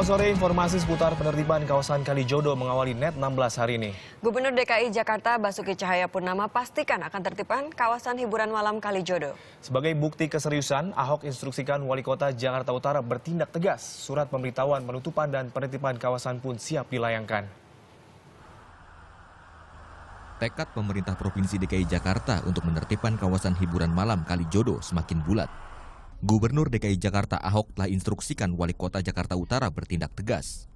Selamat sore informasi seputar penertiban kawasan Kalijodo mengawali net 16 hari ini. Gubernur DKI Jakarta Basuki Cahaya Purnama pastikan akan tertipan kawasan hiburan malam Kalijodo. Sebagai bukti keseriusan, Ahok instruksikan Wali Kota Jakarta Utara bertindak tegas. Surat pemberitahuan penutupan dan penertiban kawasan pun siap dilayangkan. Tekad pemerintah Provinsi DKI Jakarta untuk menertibkan kawasan hiburan malam Kalijodo semakin bulat. Gubernur DKI Jakarta Ahok telah instruksikan Wali Kota Jakarta Utara bertindak tegas.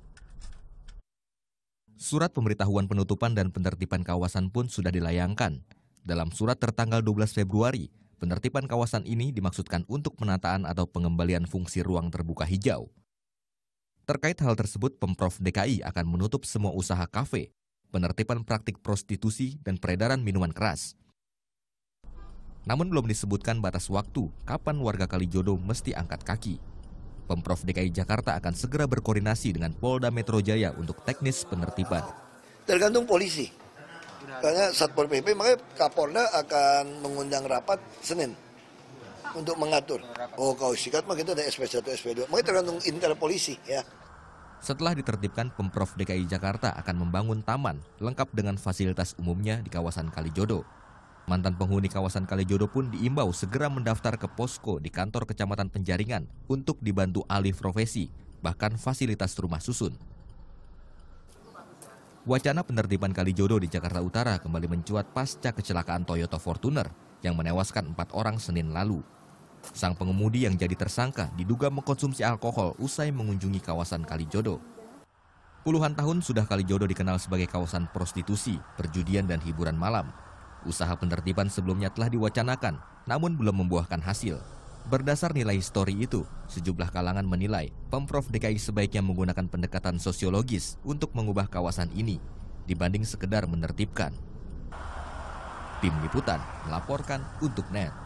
Surat pemberitahuan penutupan dan penertiban kawasan pun sudah dilayangkan. Dalam surat tertanggal 12 Februari, penertiban kawasan ini dimaksudkan untuk penataan atau pengembalian fungsi ruang terbuka hijau. Terkait hal tersebut, Pemprov DKI akan menutup semua usaha kafe, penertiban praktik prostitusi, dan peredaran minuman keras. Namun belum disebutkan batas waktu kapan warga Kalijodo mesti angkat kaki. Pemprov DKI Jakarta akan segera berkoordinasi dengan Polda Metro Jaya untuk teknis penertiban. Tergantung polisi. Karena Satpol PP, makanya Kapolda akan mengundang rapat Senin untuk mengatur. Oh kau sikat mah kita ada SP1, SP2. Makanya tergantung intel polisi ya. Setelah ditertibkan, Pemprov DKI Jakarta akan membangun taman lengkap dengan fasilitas umumnya di kawasan Kalijodo. Mantan penghuni kawasan Kalijodo pun diimbau segera mendaftar ke posko di kantor kecamatan Penjaringan untuk dibantu alih profesi, bahkan fasilitas rumah susun. Wacana penertiban Kalijodo di Jakarta Utara kembali mencuat pasca kecelakaan Toyota Fortuner yang menewaskan empat orang Senin lalu. Sang pengemudi yang jadi tersangka diduga mengkonsumsi alkohol usai mengunjungi kawasan Kalijodo. Puluhan tahun sudah Kalijodo dikenal sebagai kawasan prostitusi, perjudian dan hiburan malam. Usaha penertiban sebelumnya telah diwacanakan, namun belum membuahkan hasil. Berdasar nilai histori itu, sejumlah kalangan menilai Pemprov DKI sebaiknya menggunakan pendekatan sosiologis untuk mengubah kawasan ini dibanding sekedar menertibkan. Tim Liputan melaporkan untuk NET.